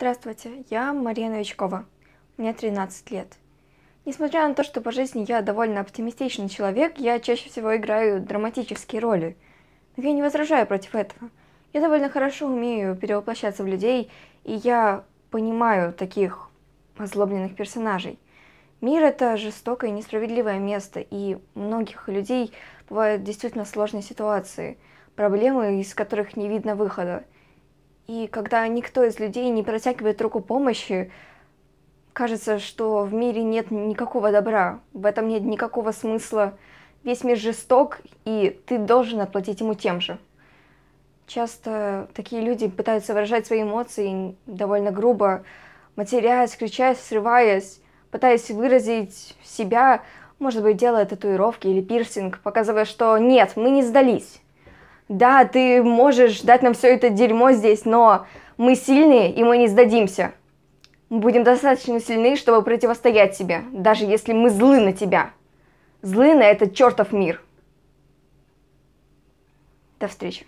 Здравствуйте, я Мария Новичкова. Мне 13 лет. Несмотря на то, что по жизни я довольно оптимистичный человек, я чаще всего играю драматические роли. Но я не возражаю против этого. Я довольно хорошо умею перевоплощаться в людей, и я понимаю таких озлобленных персонажей. Мир — это жестокое и несправедливое место, и многих людей бывают действительно сложные ситуации, проблемы, из которых не видно выхода — и когда никто из людей не протягивает руку помощи, кажется, что в мире нет никакого добра, в этом нет никакого смысла. Весь мир жесток, и ты должен отплатить ему тем же. Часто такие люди пытаются выражать свои эмоции довольно грубо, матерясь, кричась, срываясь, пытаясь выразить себя, может быть, делая татуировки или пирсинг, показывая, что нет, мы не сдались да, ты можешь дать нам все это дерьмо здесь, но мы сильные, и мы не сдадимся. Мы будем достаточно сильны, чтобы противостоять тебе, даже если мы злы на тебя. Злы на этот чертов мир. До встречи.